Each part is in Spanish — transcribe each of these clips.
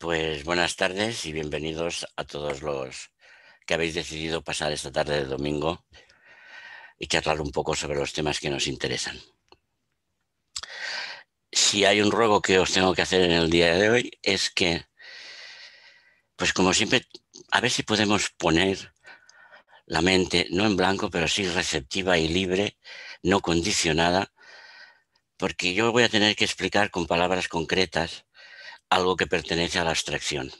Pues buenas tardes y bienvenidos a todos los que habéis decidido pasar esta tarde de domingo y charlar un poco sobre los temas que nos interesan. Si hay un ruego que os tengo que hacer en el día de hoy es que, pues como siempre, a ver si podemos poner la mente no en blanco, pero sí receptiva y libre, no condicionada, porque yo voy a tener que explicar con palabras concretas algo que pertenece a la abstracción.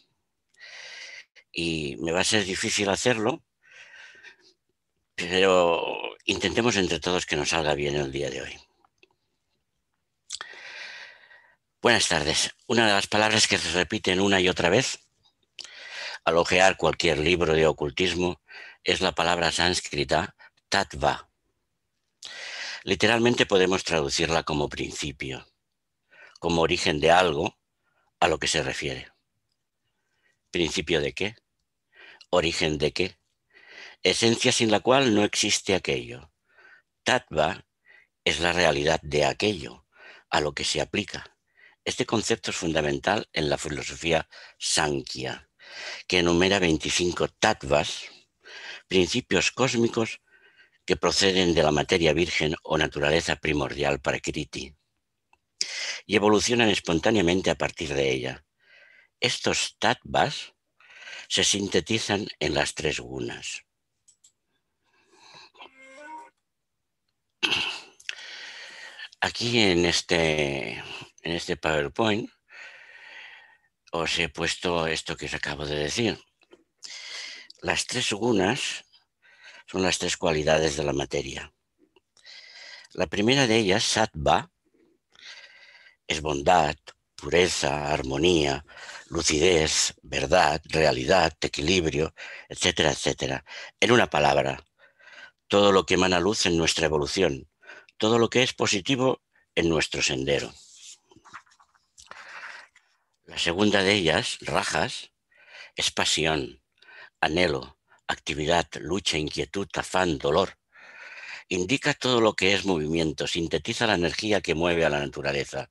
Y me va a ser difícil hacerlo, pero intentemos entre todos que nos salga bien el día de hoy. Buenas tardes. Una de las palabras que se repiten una y otra vez al ojear cualquier libro de ocultismo es la palabra sánscrita Tatva. Literalmente podemos traducirla como principio, como origen de algo a lo que se refiere. ¿Principio de qué? ¿Origen de qué? Esencia sin la cual no existe aquello. Tatva es la realidad de aquello a lo que se aplica. Este concepto es fundamental en la filosofía Sankhya, que enumera 25 tattvas, principios cósmicos que proceden de la materia virgen o naturaleza primordial para Kriti y evolucionan espontáneamente a partir de ella. Estos tatvas se sintetizan en las tres gunas. Aquí en este, en este PowerPoint os he puesto esto que os acabo de decir. Las tres gunas son las tres cualidades de la materia. La primera de ellas, sattva, es bondad, pureza, armonía, lucidez, verdad, realidad, equilibrio, etcétera, etcétera. En una palabra, todo lo que emana luz en nuestra evolución, todo lo que es positivo en nuestro sendero. La segunda de ellas, rajas, es pasión, anhelo, actividad, lucha, inquietud, afán, dolor, Indica todo lo que es movimiento, sintetiza la energía que mueve a la naturaleza.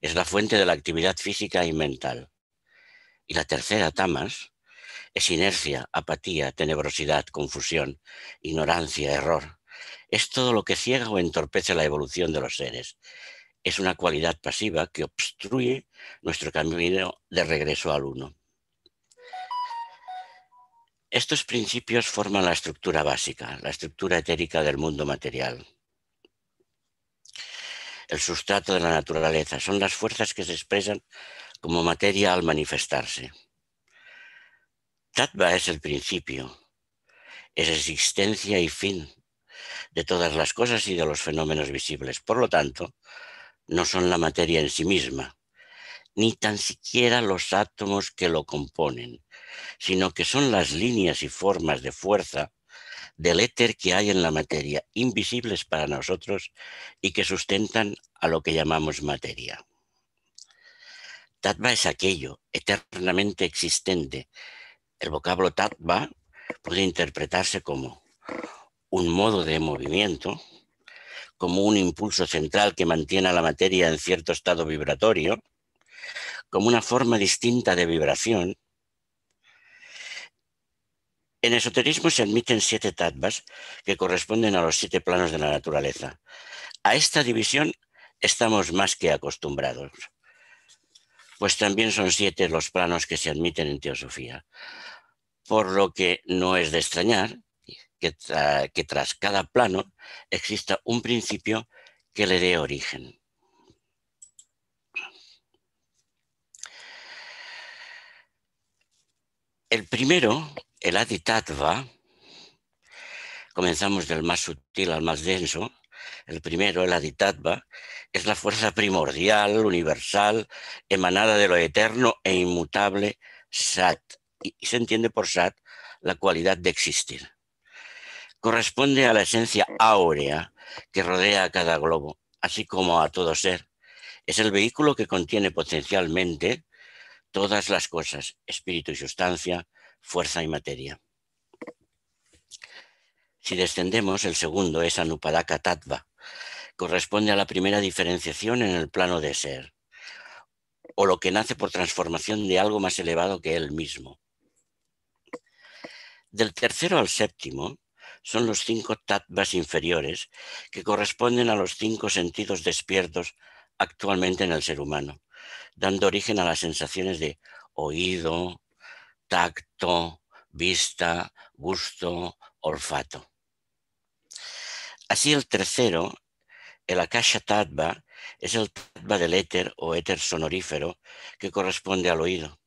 Es la fuente de la actividad física y mental. Y la tercera, tamas, es inercia, apatía, tenebrosidad, confusión, ignorancia, error. Es todo lo que ciega o entorpece la evolución de los seres. Es una cualidad pasiva que obstruye nuestro camino de regreso al uno. Estos principios forman la estructura básica, la estructura etérica del mundo material. El sustrato de la naturaleza son las fuerzas que se expresan como materia al manifestarse. Tattva es el principio, es existencia y fin de todas las cosas y de los fenómenos visibles. Por lo tanto, no son la materia en sí misma, ni tan siquiera los átomos que lo componen sino que son las líneas y formas de fuerza del éter que hay en la materia, invisibles para nosotros y que sustentan a lo que llamamos materia. Tatva es aquello eternamente existente. El vocablo tatva puede interpretarse como un modo de movimiento, como un impulso central que mantiene a la materia en cierto estado vibratorio, como una forma distinta de vibración, en esoterismo se admiten siete tattvas que corresponden a los siete planos de la naturaleza. A esta división estamos más que acostumbrados, pues también son siete los planos que se admiten en teosofía, por lo que no es de extrañar que, que tras cada plano exista un principio que le dé origen. El primero el Aditattva, comenzamos del más sutil al más denso, el primero, el Aditattva, es la fuerza primordial, universal, emanada de lo eterno e inmutable Sat. Y se entiende por Sat la cualidad de existir. Corresponde a la esencia áurea que rodea a cada globo, así como a todo ser. Es el vehículo que contiene potencialmente todas las cosas, espíritu y sustancia, fuerza y materia. Si descendemos, el segundo es Anupadaka Tattva. Corresponde a la primera diferenciación en el plano de ser, o lo que nace por transformación de algo más elevado que él mismo. Del tercero al séptimo son los cinco tattvas inferiores que corresponden a los cinco sentidos despiertos actualmente en el ser humano, dando origen a las sensaciones de oído, tacto, vista, gusto, olfato. Así el tercero, el akasha tattva, es el tattva del éter o éter sonorífero que corresponde al oído.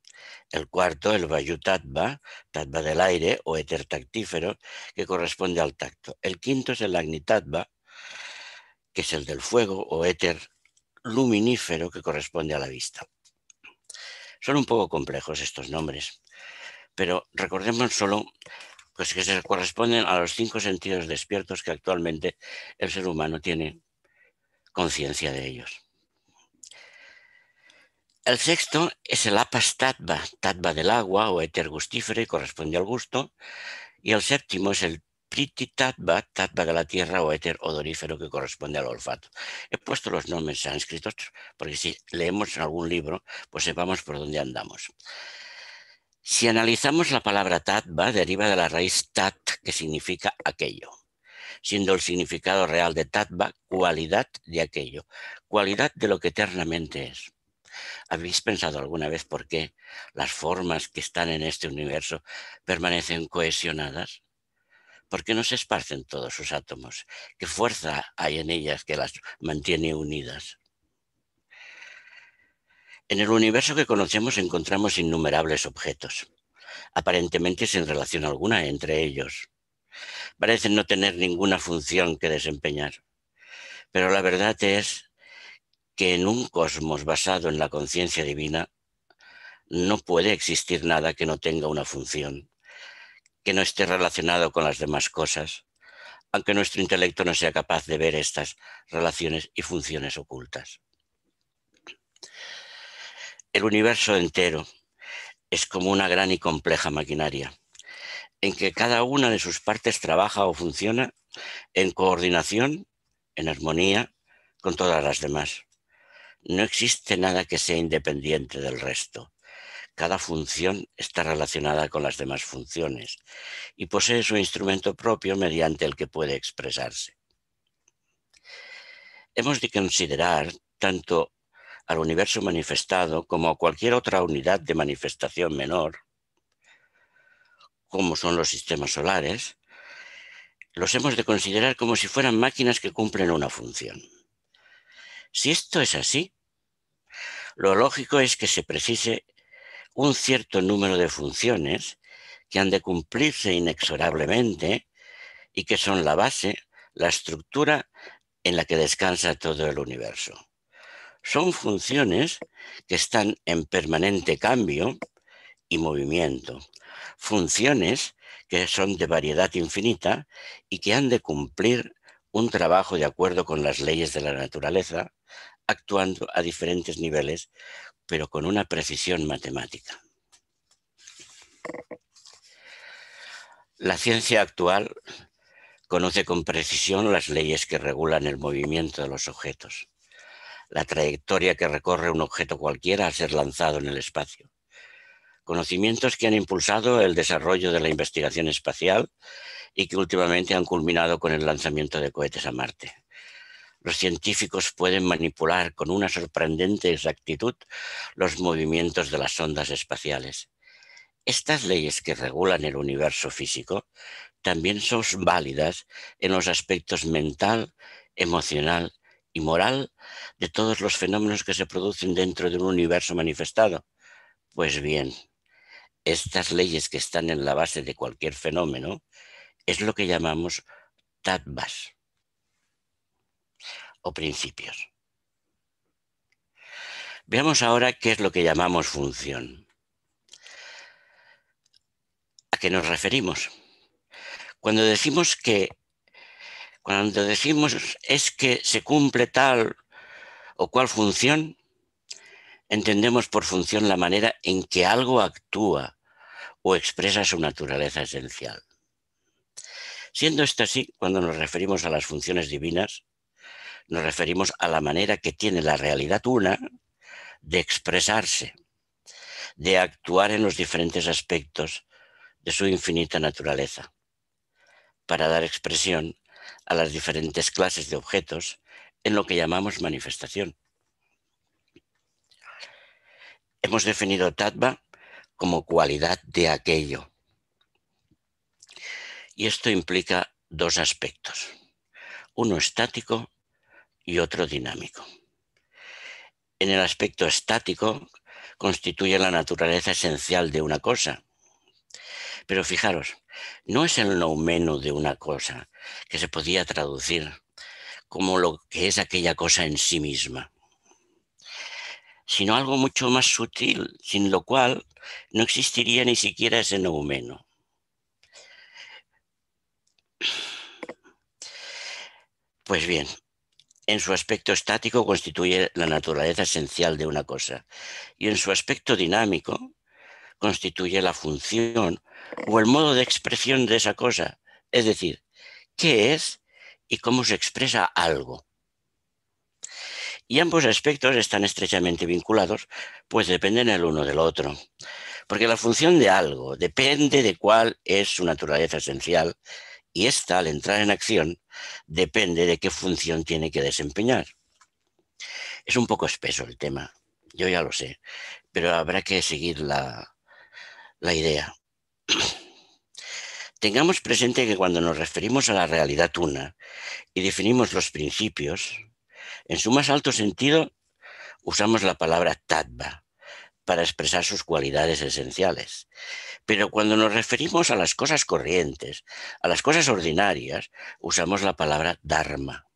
El cuarto, el vayu tatva tattva del aire o éter tactífero que corresponde al tacto. El quinto es el agni tattva, que es el del fuego o éter luminífero que corresponde a la vista. Son un poco complejos estos nombres pero recordemos solo pues, que se corresponden a los cinco sentidos despiertos que actualmente el ser humano tiene conciencia de ellos. El sexto es el Apastatva, tatva, del agua o éter gustífero corresponde al gusto. Y el séptimo es el priti tatva, tatva de la tierra o éter odorífero que corresponde al olfato. He puesto los nombres sánscritos porque si leemos algún libro, pues sepamos por dónde andamos. Si analizamos la palabra tatva, deriva de la raíz tat, que significa aquello, siendo el significado real de tatva cualidad de aquello, cualidad de lo que eternamente es. ¿Habéis pensado alguna vez por qué las formas que están en este universo permanecen cohesionadas? ¿Por qué no se esparcen todos sus átomos? ¿Qué fuerza hay en ellas que las mantiene unidas? En el universo que conocemos encontramos innumerables objetos, aparentemente sin relación alguna entre ellos. Parecen no tener ninguna función que desempeñar. Pero la verdad es que en un cosmos basado en la conciencia divina no puede existir nada que no tenga una función, que no esté relacionado con las demás cosas, aunque nuestro intelecto no sea capaz de ver estas relaciones y funciones ocultas. El universo entero es como una gran y compleja maquinaria, en que cada una de sus partes trabaja o funciona en coordinación, en armonía con todas las demás. No existe nada que sea independiente del resto. Cada función está relacionada con las demás funciones y posee su instrumento propio mediante el que puede expresarse. Hemos de considerar tanto al universo manifestado como a cualquier otra unidad de manifestación menor, como son los sistemas solares, los hemos de considerar como si fueran máquinas que cumplen una función. Si esto es así, lo lógico es que se precise un cierto número de funciones que han de cumplirse inexorablemente y que son la base, la estructura en la que descansa todo el universo son funciones que están en permanente cambio y movimiento, funciones que son de variedad infinita y que han de cumplir un trabajo de acuerdo con las leyes de la naturaleza, actuando a diferentes niveles, pero con una precisión matemática. La ciencia actual conoce con precisión las leyes que regulan el movimiento de los objetos la trayectoria que recorre un objeto cualquiera al ser lanzado en el espacio. Conocimientos que han impulsado el desarrollo de la investigación espacial y que últimamente han culminado con el lanzamiento de cohetes a Marte. Los científicos pueden manipular con una sorprendente exactitud los movimientos de las ondas espaciales. Estas leyes que regulan el universo físico también son válidas en los aspectos mental, emocional y moral de todos los fenómenos que se producen dentro de un universo manifestado. Pues bien, estas leyes que están en la base de cualquier fenómeno es lo que llamamos Tatvas o principios. Veamos ahora qué es lo que llamamos función. ¿A qué nos referimos? Cuando decimos que cuando decimos es que se cumple tal o cual función, entendemos por función la manera en que algo actúa o expresa su naturaleza esencial. Siendo esto así, cuando nos referimos a las funciones divinas, nos referimos a la manera que tiene la realidad una de expresarse, de actuar en los diferentes aspectos de su infinita naturaleza, para dar expresión a las diferentes clases de objetos en lo que llamamos manifestación. Hemos definido tatva como cualidad de aquello. Y esto implica dos aspectos, uno estático y otro dinámico. En el aspecto estático constituye la naturaleza esencial de una cosa. Pero fijaros, no es el noumeno de una cosa, que se podía traducir como lo que es aquella cosa en sí misma, sino algo mucho más sutil, sin lo cual no existiría ni siquiera ese neumeno. Pues bien, en su aspecto estático constituye la naturaleza esencial de una cosa y en su aspecto dinámico constituye la función o el modo de expresión de esa cosa, es decir, qué es y cómo se expresa algo. Y ambos aspectos están estrechamente vinculados, pues dependen el uno del otro. Porque la función de algo depende de cuál es su naturaleza esencial y ésta, al entrar en acción, depende de qué función tiene que desempeñar. Es un poco espeso el tema, yo ya lo sé, pero habrá que seguir la, la idea. Tengamos presente que cuando nos referimos a la realidad una y definimos los principios, en su más alto sentido usamos la palabra tatva para expresar sus cualidades esenciales. Pero cuando nos referimos a las cosas corrientes, a las cosas ordinarias, usamos la palabra dharma,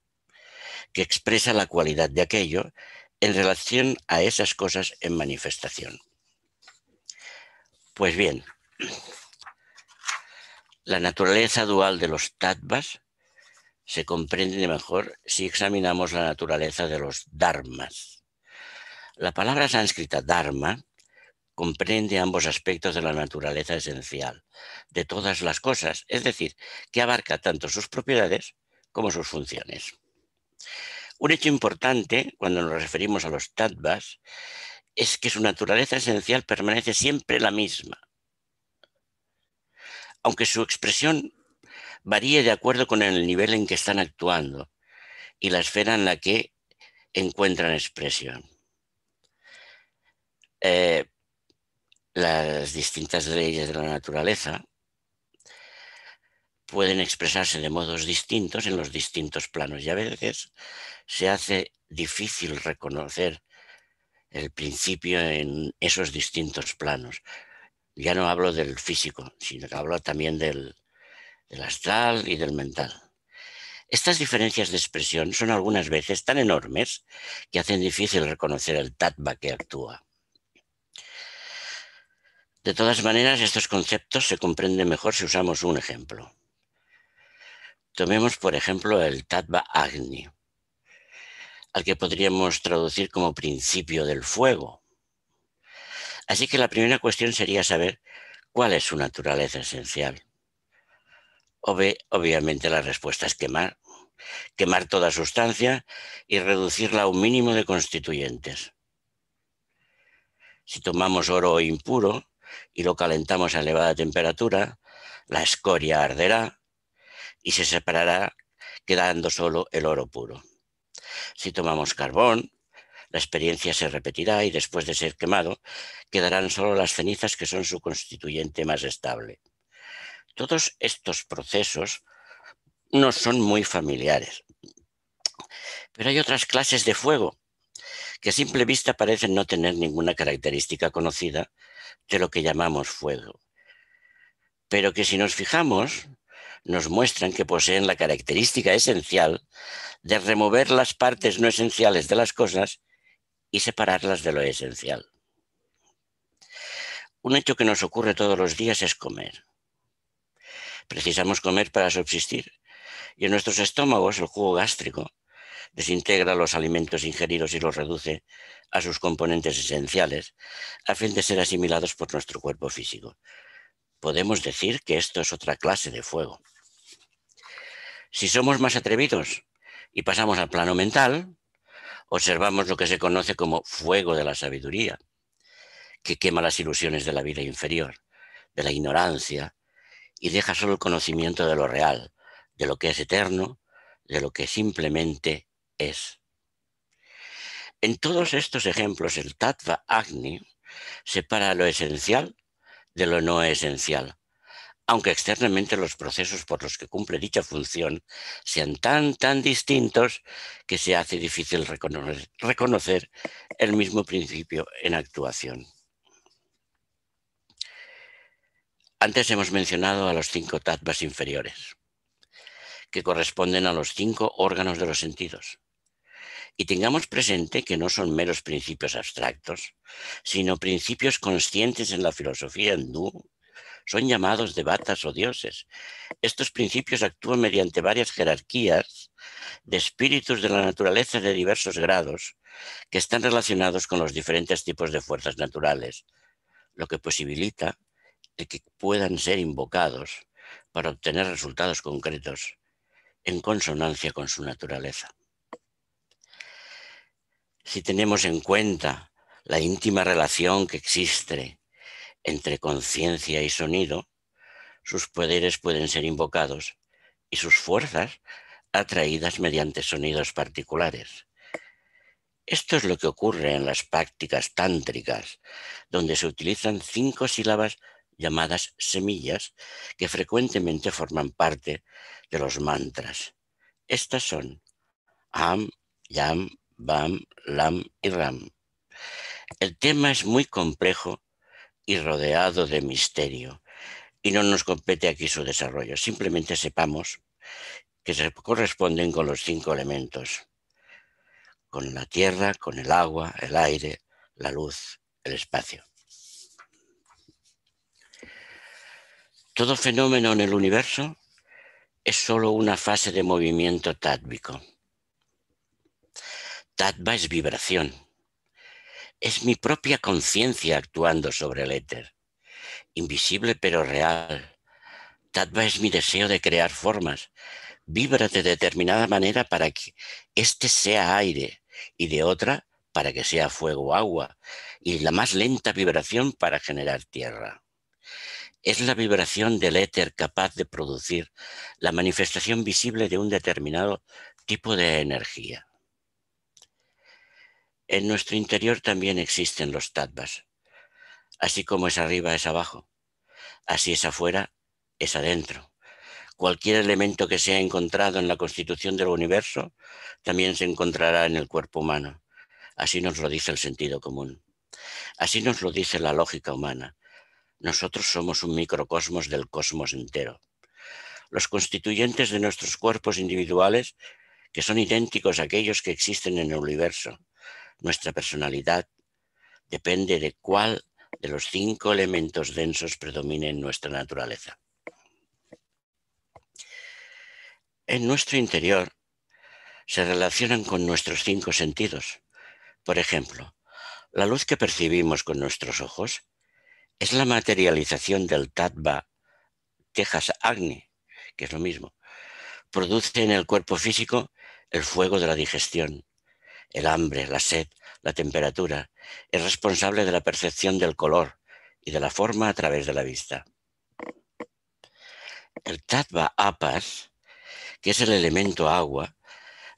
que expresa la cualidad de aquello en relación a esas cosas en manifestación. Pues bien, la naturaleza dual de los tattvas se comprende mejor si examinamos la naturaleza de los dharmas. La palabra sánscrita dharma comprende ambos aspectos de la naturaleza esencial de todas las cosas, es decir, que abarca tanto sus propiedades como sus funciones. Un hecho importante cuando nos referimos a los tattvas es que su naturaleza esencial permanece siempre la misma, aunque su expresión varíe de acuerdo con el nivel en que están actuando y la esfera en la que encuentran expresión. Eh, las distintas leyes de la naturaleza pueden expresarse de modos distintos en los distintos planos y a veces se hace difícil reconocer el principio en esos distintos planos, ya no hablo del físico, sino que hablo también del, astral y del mental. Estas diferencias de expresión son algunas veces tan enormes que hacen difícil reconocer el tatva que actúa. De todas maneras, estos conceptos se comprenden mejor si usamos un ejemplo. Tomemos, por ejemplo, el tatva Agni, al que podríamos traducir como principio del fuego Así que la primera cuestión sería saber cuál es su naturaleza esencial. obviamente la respuesta es quemar, quemar toda sustancia y reducirla a un mínimo de constituyentes. Si tomamos oro impuro y lo calentamos a elevada temperatura, la escoria arderá y se separará quedando solo el oro puro. Si tomamos carbón la experiencia se repetirá y después de ser quemado quedarán solo las cenizas que son su constituyente más estable. Todos estos procesos no son muy familiares, pero hay otras clases de fuego que a simple vista parecen no tener ninguna característica conocida de lo que llamamos fuego, pero que si nos fijamos nos muestran que poseen la característica esencial de remover las partes no esenciales de las cosas y separarlas de lo esencial. Un hecho que nos ocurre todos los días es comer. Precisamos comer para subsistir y en nuestros estómagos el jugo gástrico desintegra los alimentos ingeridos y los reduce a sus componentes esenciales a fin de ser asimilados por nuestro cuerpo físico. Podemos decir que esto es otra clase de fuego. Si somos más atrevidos y pasamos al plano mental, observamos lo que se conoce como fuego de la sabiduría, que quema las ilusiones de la vida inferior, de la ignorancia, y deja solo el conocimiento de lo real, de lo que es eterno, de lo que simplemente es. En todos estos ejemplos, el Tattva Agni separa lo esencial de lo no esencial, aunque externamente los procesos por los que cumple dicha función sean tan, tan distintos que se hace difícil reconocer el mismo principio en actuación. Antes hemos mencionado a los cinco tatvas inferiores, que corresponden a los cinco órganos de los sentidos. Y tengamos presente que no son meros principios abstractos, sino principios conscientes en la filosofía hindú son llamados devatas o dioses. Estos principios actúan mediante varias jerarquías de espíritus de la naturaleza de diversos grados que están relacionados con los diferentes tipos de fuerzas naturales, lo que posibilita que puedan ser invocados para obtener resultados concretos en consonancia con su naturaleza. Si tenemos en cuenta la íntima relación que existe entre conciencia y sonido, sus poderes pueden ser invocados y sus fuerzas atraídas mediante sonidos particulares. Esto es lo que ocurre en las prácticas tántricas, donde se utilizan cinco sílabas llamadas semillas que frecuentemente forman parte de los mantras. Estas son Am, Yam, Bam, Lam y Ram. El tema es muy complejo y rodeado de misterio. Y no nos compete aquí su desarrollo. Simplemente sepamos que se corresponden con los cinco elementos. Con la tierra, con el agua, el aire, la luz, el espacio. Todo fenómeno en el universo es solo una fase de movimiento tátvico. Tatva es vibración es mi propia conciencia actuando sobre el éter, invisible pero real. Tatva es mi deseo de crear formas. Vibra de determinada manera para que este sea aire y de otra para que sea fuego o agua y la más lenta vibración para generar tierra. Es la vibración del éter capaz de producir la manifestación visible de un determinado tipo de energía. En nuestro interior también existen los tatvas. Así como es arriba es abajo, así es afuera es adentro. Cualquier elemento que sea encontrado en la constitución del universo también se encontrará en el cuerpo humano. Así nos lo dice el sentido común. Así nos lo dice la lógica humana. Nosotros somos un microcosmos del cosmos entero. Los constituyentes de nuestros cuerpos individuales, que son idénticos a aquellos que existen en el universo, nuestra personalidad depende de cuál de los cinco elementos densos predomine en nuestra naturaleza. En nuestro interior se relacionan con nuestros cinco sentidos. Por ejemplo, la luz que percibimos con nuestros ojos es la materialización del tatva, Tejas Agni, que es lo mismo. Produce en el cuerpo físico el fuego de la digestión, el hambre, la sed, la temperatura, es responsable de la percepción del color y de la forma a través de la vista. El tatva apas, que es el elemento agua,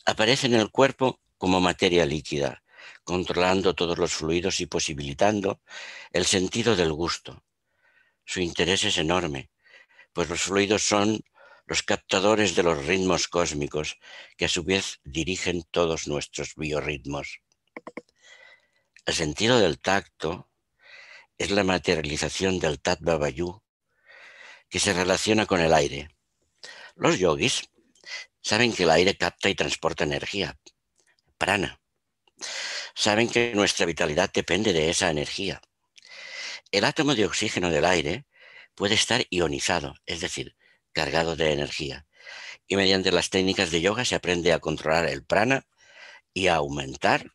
aparece en el cuerpo como materia líquida, controlando todos los fluidos y posibilitando el sentido del gusto. Su interés es enorme, pues los fluidos son los captadores de los ritmos cósmicos que a su vez dirigen todos nuestros biorritmos. El sentido del tacto es la materialización del Tat Babayú que se relaciona con el aire. Los yogis saben que el aire capta y transporta energía, prana. Saben que nuestra vitalidad depende de esa energía. El átomo de oxígeno del aire puede estar ionizado, es decir, cargado de energía. Y mediante las técnicas de yoga se aprende a controlar el prana y a aumentar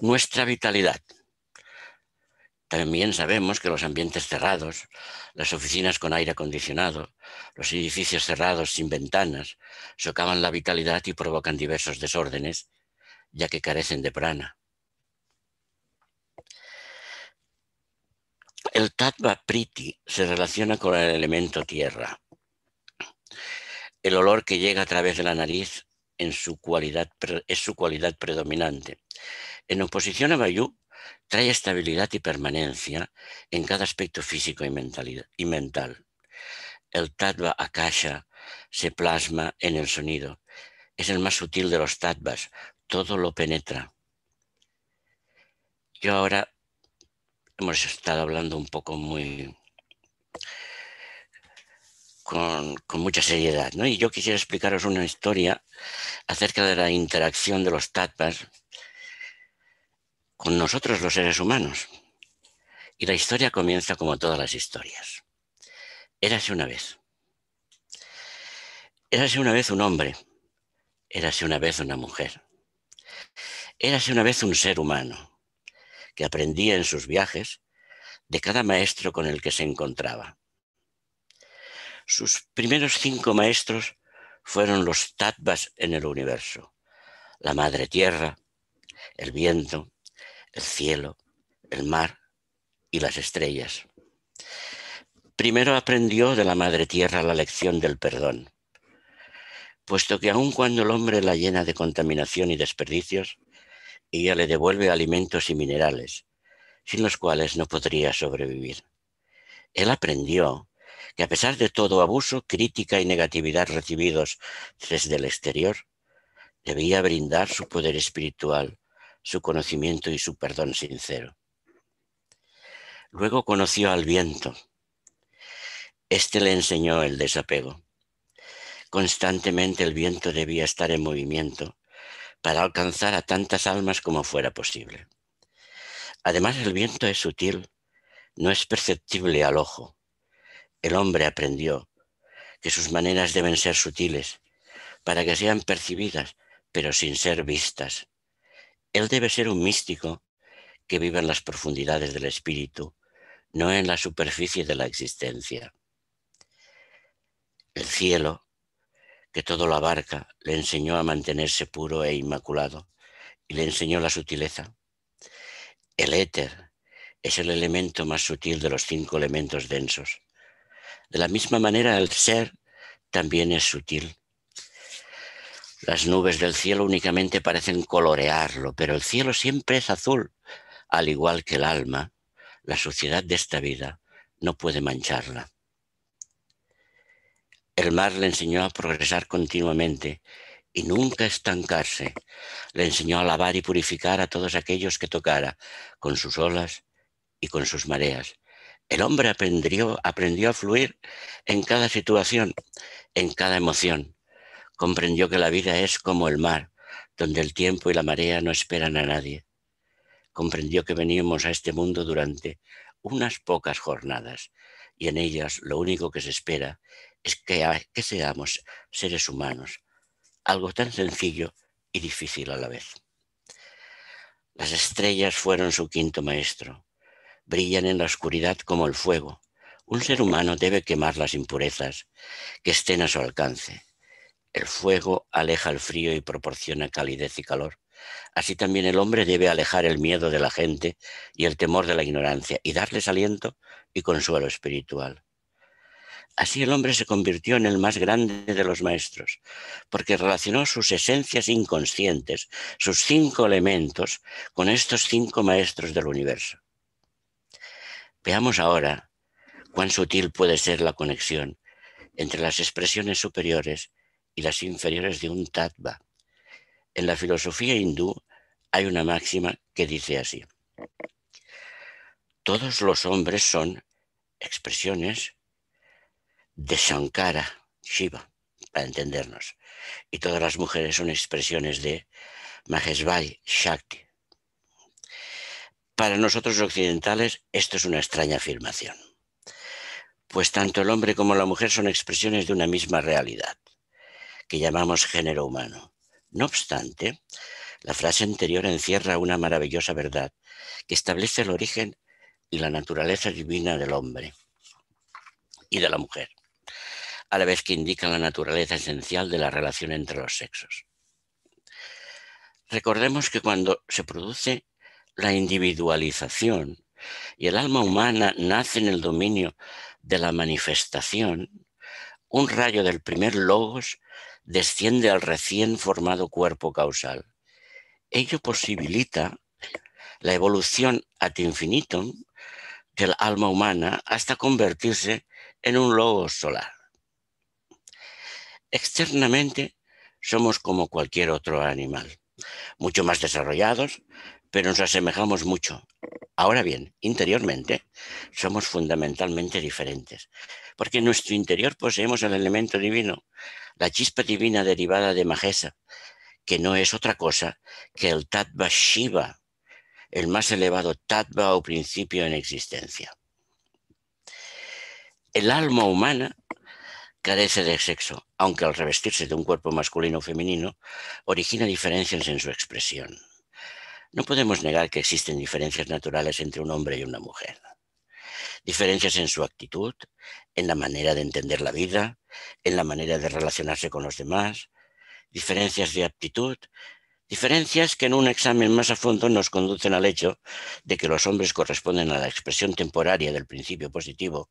nuestra vitalidad. También sabemos que los ambientes cerrados, las oficinas con aire acondicionado, los edificios cerrados sin ventanas, socavan la vitalidad y provocan diversos desórdenes, ya que carecen de prana. el Tatva Priti se relaciona con el elemento tierra. El olor que llega a través de la nariz es su cualidad predominante. En oposición a Bayú, trae estabilidad y permanencia en cada aspecto físico y, y mental. El Tatva Akasha se plasma en el sonido. Es el más sutil de los Tatvas. Todo lo penetra. Yo ahora hemos estado hablando un poco muy con, mucha seriedad. ¿no? Y yo quisiera explicaros una historia acerca de la interacción de los tatpas con nosotros los seres humanos. Y la historia comienza como todas las historias. Érase una vez. Érase una vez un hombre. Érase una vez una mujer. Érase una vez un ser humano que aprendía en sus viajes, de cada maestro con el que se encontraba. Sus primeros cinco maestros fueron los tatvas en el universo, la madre tierra, el viento, el cielo, el mar y las estrellas. Primero aprendió de la madre tierra la lección del perdón, puesto que aun cuando el hombre la llena de contaminación y desperdicios, ella le devuelve alimentos y minerales, sin los cuales no podría sobrevivir. Él aprendió que a pesar de todo abuso, crítica y negatividad recibidos desde el exterior, debía brindar su poder espiritual, su conocimiento y su perdón sincero. Luego conoció al viento. Este le enseñó el desapego. Constantemente el viento debía estar en movimiento para alcanzar a tantas almas como fuera posible. Además, el viento es sutil, no es perceptible al ojo. El hombre aprendió que sus maneras deben ser sutiles para que sean percibidas, pero sin ser vistas. Él debe ser un místico que vive en las profundidades del espíritu, no en la superficie de la existencia. El cielo que todo lo abarca, le enseñó a mantenerse puro e inmaculado y le enseñó la sutileza. El éter es el elemento más sutil de los cinco elementos densos. De la misma manera, el ser también es sutil. Las nubes del cielo únicamente parecen colorearlo, pero el cielo siempre es azul, al igual que el alma, la suciedad de esta vida no puede mancharla. El mar le enseñó a progresar continuamente y nunca estancarse. Le enseñó a lavar y purificar a todos aquellos que tocara, con sus olas y con sus mareas. El hombre aprendió, aprendió a fluir en cada situación, en cada emoción. Comprendió que la vida es como el mar, donde el tiempo y la marea no esperan a nadie. Comprendió que veníamos a este mundo durante unas pocas jornadas y en ellas lo único que se espera es que, seamos seres humanos, algo tan sencillo y difícil a la vez. Las estrellas fueron su quinto maestro. Brillan en la oscuridad como el fuego. Un ser humano debe quemar las impurezas que estén a su alcance. El fuego aleja el frío y proporciona calidez y calor. Así también el hombre debe alejar el miedo de la gente y el temor de la ignorancia y darles aliento y consuelo espiritual. Así el hombre se convirtió en el más grande de los maestros, porque relacionó sus esencias inconscientes, sus cinco elementos, con estos cinco maestros del universo. Veamos ahora cuán sutil puede ser la conexión entre las expresiones superiores y las inferiores de un tattva. En la filosofía hindú hay una máxima que dice así. Todos los hombres son expresiones de Shankara, Shiva, para entendernos. Y todas las mujeres son expresiones de Mahesvai Shakti. Para nosotros occidentales esto es una extraña afirmación, pues tanto el hombre como la mujer son expresiones de una misma realidad, que llamamos género humano. No obstante, la frase anterior encierra una maravillosa verdad que establece el origen y la naturaleza divina del hombre y de la mujer a la vez que indica la naturaleza esencial de la relación entre los sexos. Recordemos que cuando se produce la individualización y el alma humana nace en el dominio de la manifestación, un rayo del primer logos desciende al recién formado cuerpo causal. Ello posibilita la evolución ad infinitum del alma humana hasta convertirse en un logos solar. Externamente somos como cualquier otro animal, mucho más desarrollados, pero nos asemejamos mucho. Ahora bien, interiormente somos fundamentalmente diferentes, porque en nuestro interior poseemos el elemento divino, la chispa divina derivada de Majesa, que no es otra cosa que el Tattva Shiva, el más elevado Tattva o principio en existencia. El alma humana carece de sexo, aunque al revestirse de un cuerpo masculino o femenino, origina diferencias en su expresión. No podemos negar que existen diferencias naturales entre un hombre y una mujer. Diferencias en su actitud, en la manera de entender la vida, en la manera de relacionarse con los demás, diferencias de aptitud, diferencias que en un examen más a fondo nos conducen al hecho de que los hombres corresponden a la expresión temporaria del principio positivo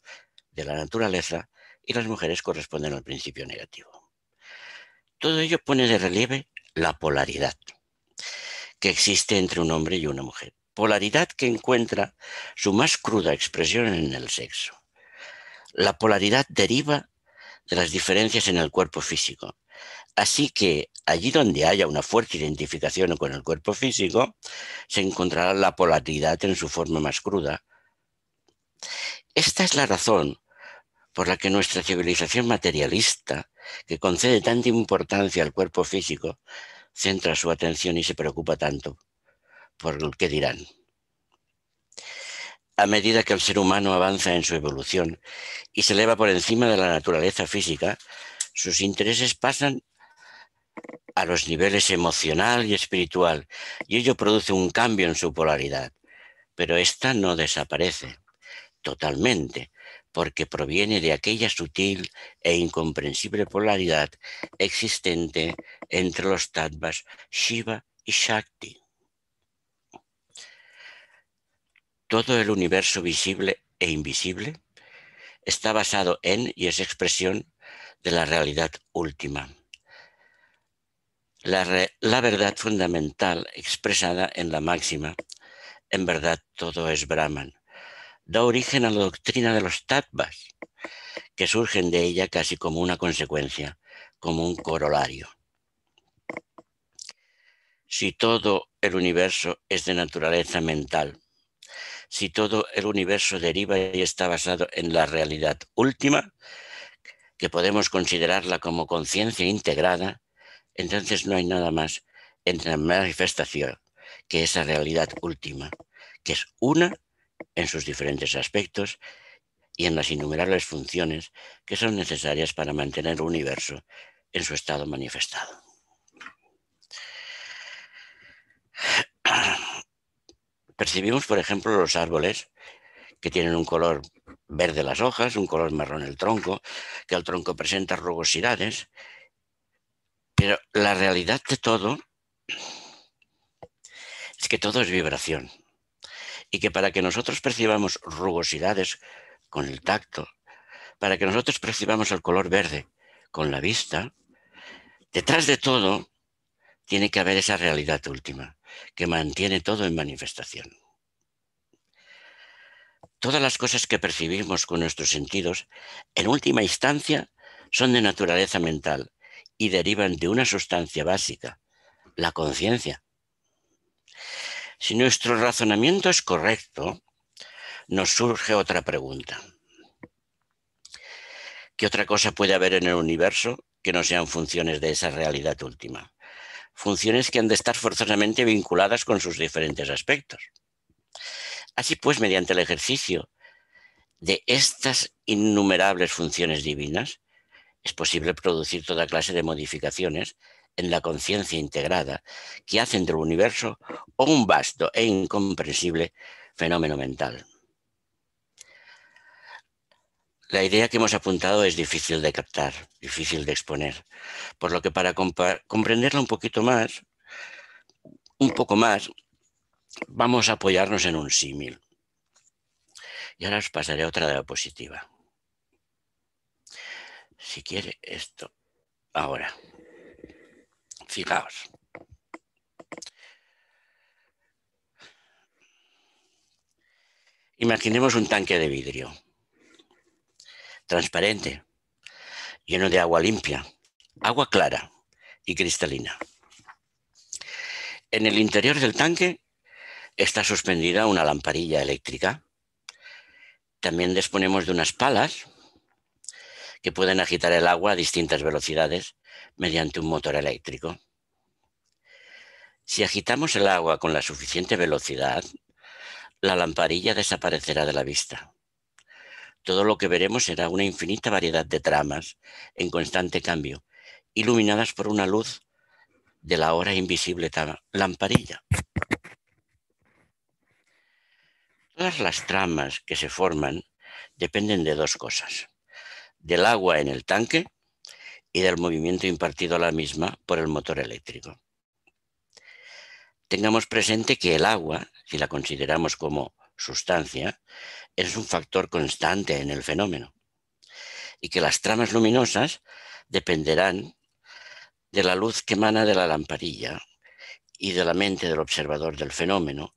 de la naturaleza y las mujeres corresponden al principio negativo. Todo ello pone de relieve la polaridad que existe entre un hombre y una mujer. Polaridad que encuentra su más cruda expresión en el sexo. La polaridad deriva de las diferencias en el cuerpo físico. Así que allí donde haya una fuerte identificación con el cuerpo físico, se encontrará la polaridad en su forma más cruda. Esta es la razón por la que nuestra civilización materialista, que concede tanta importancia al cuerpo físico, centra su atención y se preocupa tanto por lo que dirán. A medida que el ser humano avanza en su evolución y se eleva por encima de la naturaleza física, sus intereses pasan a los niveles emocional y espiritual, y ello produce un cambio en su polaridad, pero ésta no desaparece totalmente, porque proviene de aquella sutil e incomprensible polaridad existente entre los tattvas Shiva y Shakti. Todo el universo visible e invisible está basado en y es expresión de la realidad última. La, verdad fundamental expresada en la máxima, en verdad todo es Brahman, da origen a la doctrina de los Tatvas, que surgen de ella casi como una consecuencia, como un corolario. Si todo el universo es de naturaleza mental, si todo el universo deriva y está basado en la realidad última, que podemos considerarla como conciencia integrada, entonces no hay nada más en la manifestación que esa realidad última, que es una en sus diferentes aspectos y en las innumerables funciones que son necesarias para mantener el universo en su estado manifestado. Percibimos, por ejemplo, los árboles que tienen un color verde las hojas, un color marrón el tronco, que el tronco presenta rugosidades, pero la realidad de todo es que todo es vibración y que para que nosotros percibamos rugosidades con el tacto, para que nosotros percibamos el color verde con la vista, detrás de todo tiene que haber esa realidad última que mantiene todo en manifestación. Todas las cosas que percibimos con nuestros sentidos, en última instancia, son de naturaleza mental y derivan de una sustancia básica, la conciencia, si nuestro razonamiento es correcto, nos surge otra pregunta. ¿Qué otra cosa puede haber en el universo que no sean funciones de esa realidad última? Funciones que han de estar forzosamente vinculadas con sus diferentes aspectos. Así pues, mediante el ejercicio de estas innumerables funciones divinas, es posible producir toda clase de modificaciones en la conciencia integrada que hacen del universo un vasto e incomprensible fenómeno mental. La idea que hemos apuntado es difícil de captar, difícil de exponer, por lo que para comprenderla un poquito más, un poco más, vamos a apoyarnos en un símil. Y ahora os pasaré otra diapositiva. Si quiere esto, ahora. Fijaos. Imaginemos un tanque de vidrio, transparente, lleno de agua limpia, agua clara y cristalina. En el interior del tanque está suspendida una lamparilla eléctrica. También disponemos de unas palas que pueden agitar el agua a distintas velocidades mediante un motor eléctrico. Si agitamos el agua con la suficiente velocidad, la lamparilla desaparecerá de la vista. Todo lo que veremos será una infinita variedad de tramas en constante cambio, iluminadas por una luz de la ahora invisible lamparilla. Todas las tramas que se forman dependen de dos cosas, del agua en el tanque y del movimiento impartido a la misma por el motor eléctrico. Tengamos presente que el agua, si la consideramos como sustancia, es un factor constante en el fenómeno y que las tramas luminosas dependerán de la luz que emana de la lamparilla y de la mente del observador del fenómeno,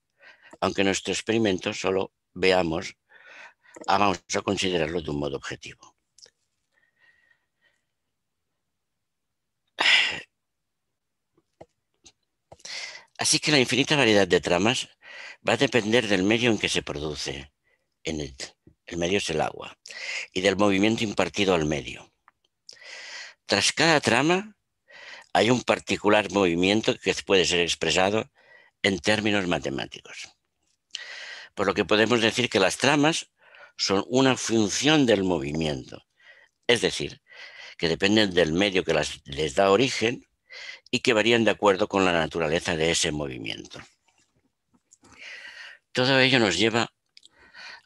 aunque en nuestro experimento solo veamos, vamos a considerarlo de un modo objetivo. Así que la infinita variedad de tramas va a depender del medio en que se produce. el, medio es el agua. Y del movimiento impartido al medio. Tras cada trama hay un particular movimiento que puede ser expresado en términos matemáticos. Por lo que podemos decir que las tramas son una función del movimiento. Es decir, que dependen del medio que les da origen y que varían de acuerdo con la naturaleza de ese movimiento. Todo ello nos lleva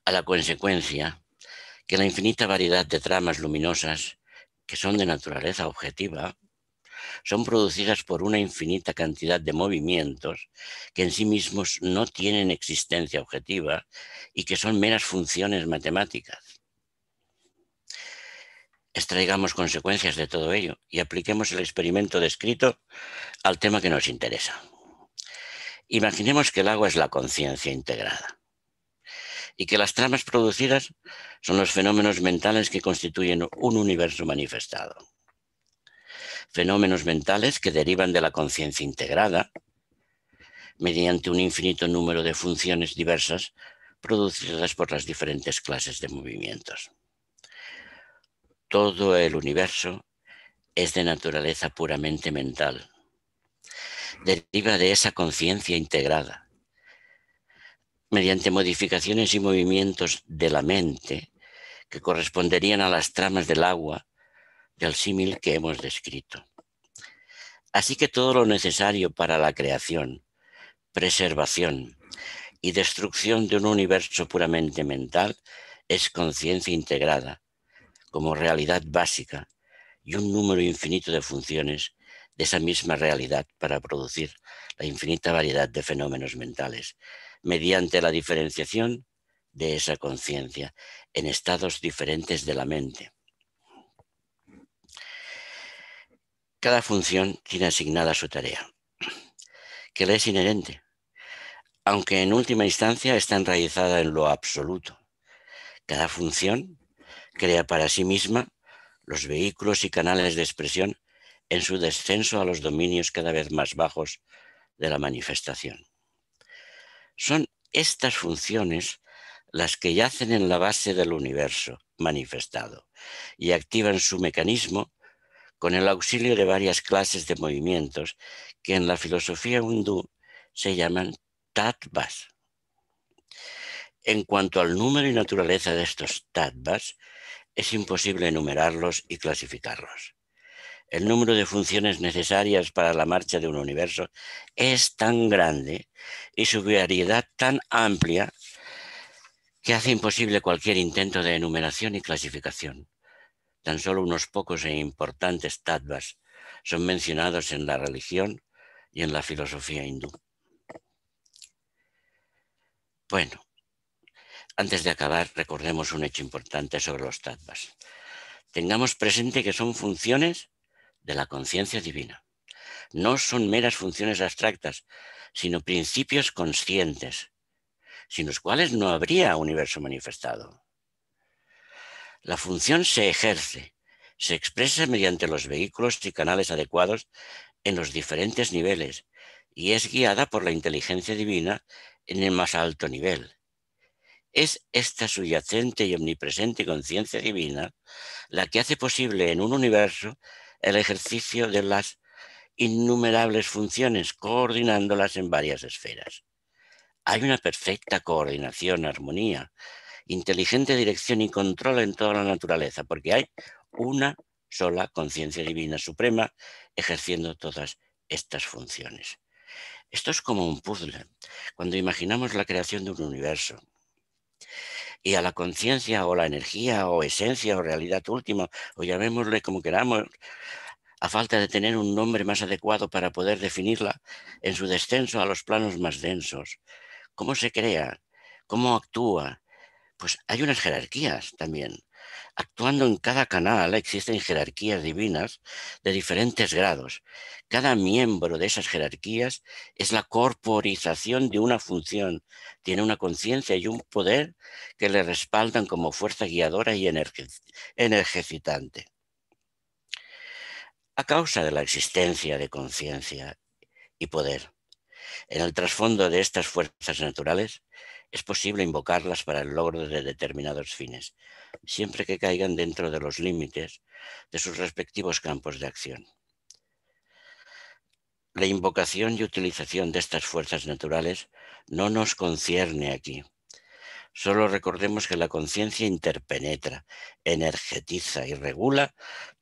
a la consecuencia que la infinita variedad de tramas luminosas que son de naturaleza objetiva son producidas por una infinita cantidad de movimientos que en sí mismos no tienen existencia objetiva y que son meras funciones matemáticas extraigamos consecuencias de todo ello y apliquemos el experimento descrito al tema que nos interesa. Imaginemos que el agua es la conciencia integrada y que las tramas producidas son los fenómenos mentales que constituyen un universo manifestado. Fenómenos mentales que derivan de la conciencia integrada mediante un infinito número de funciones diversas producidas por las diferentes clases de movimientos todo el universo es de naturaleza puramente mental. Deriva de esa conciencia integrada. Mediante modificaciones y movimientos de la mente que corresponderían a las tramas del agua del símil que hemos descrito. Así que todo lo necesario para la creación, preservación y destrucción de un universo puramente mental es conciencia integrada, como realidad básica y un número infinito de funciones de esa misma realidad para producir la infinita variedad de fenómenos mentales, mediante la diferenciación de esa conciencia en estados diferentes de la mente. Cada función tiene asignada su tarea, que le es inherente, aunque en última instancia está enraizada en lo absoluto. Cada función crea para sí misma los vehículos y canales de expresión en su descenso a los dominios cada vez más bajos de la manifestación. Son estas funciones las que yacen en la base del universo manifestado y activan su mecanismo con el auxilio de varias clases de movimientos que en la filosofía hindú se llaman tatvas. En cuanto al número y naturaleza de estos tatvas, es imposible enumerarlos y clasificarlos. El número de funciones necesarias para la marcha de un universo es tan grande y su variedad tan amplia que hace imposible cualquier intento de enumeración y clasificación. Tan solo unos pocos e importantes tattvas son mencionados en la religión y en la filosofía hindú. Bueno, antes de acabar, recordemos un hecho importante sobre los Tatvas. Tengamos presente que son funciones de la conciencia divina. No son meras funciones abstractas, sino principios conscientes, sin los cuales no habría universo manifestado. La función se ejerce, se expresa mediante los vehículos y canales adecuados en los diferentes niveles y es guiada por la inteligencia divina en el más alto nivel es esta subyacente y omnipresente conciencia divina la que hace posible en un universo el ejercicio de las innumerables funciones, coordinándolas en varias esferas. Hay una perfecta coordinación, armonía, inteligente dirección y control en toda la naturaleza, porque hay una sola conciencia divina suprema ejerciendo todas estas funciones. Esto es como un puzzle. Cuando imaginamos la creación de un universo, y a la conciencia o la energía o esencia o realidad última, o llamémosle como queramos, a falta de tener un nombre más adecuado para poder definirla en su descenso a los planos más densos. ¿Cómo se crea? ¿Cómo actúa? Pues hay unas jerarquías también. Actuando en cada canal existen jerarquías divinas de diferentes grados. Cada miembro de esas jerarquías es la corporización de una función, tiene una conciencia y un poder que le respaldan como fuerza guiadora y energizante. A causa de la existencia de conciencia y poder, en el trasfondo de estas fuerzas naturales, es posible invocarlas para el logro de determinados fines siempre que caigan dentro de los límites de sus respectivos campos de acción. La invocación y utilización de estas fuerzas naturales no nos concierne aquí. Solo recordemos que la conciencia interpenetra, energetiza y regula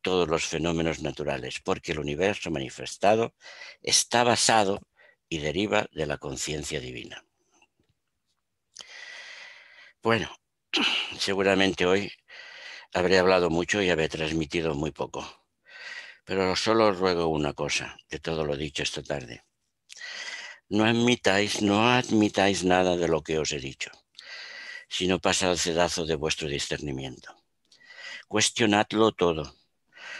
todos los fenómenos naturales, porque el universo manifestado está basado y deriva de la conciencia divina. Bueno, Seguramente hoy habré hablado mucho y habré transmitido muy poco. Pero solo os ruego una cosa de todo lo dicho esta tarde. No admitáis, no admitáis nada de lo que os he dicho, sino pasa el cedazo de vuestro discernimiento. Cuestionadlo todo,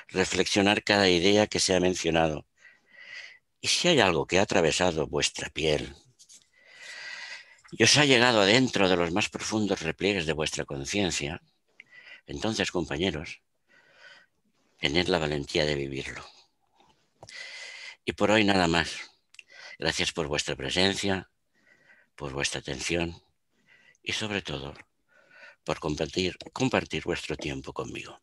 reflexionar cada idea que se ha mencionado. Y si hay algo que ha atravesado vuestra piel, y os ha llegado adentro de los más profundos repliegues de vuestra conciencia, entonces, compañeros, tened la valentía de vivirlo. Y por hoy nada más. Gracias por vuestra presencia, por vuestra atención y sobre todo por compartir, compartir vuestro tiempo conmigo.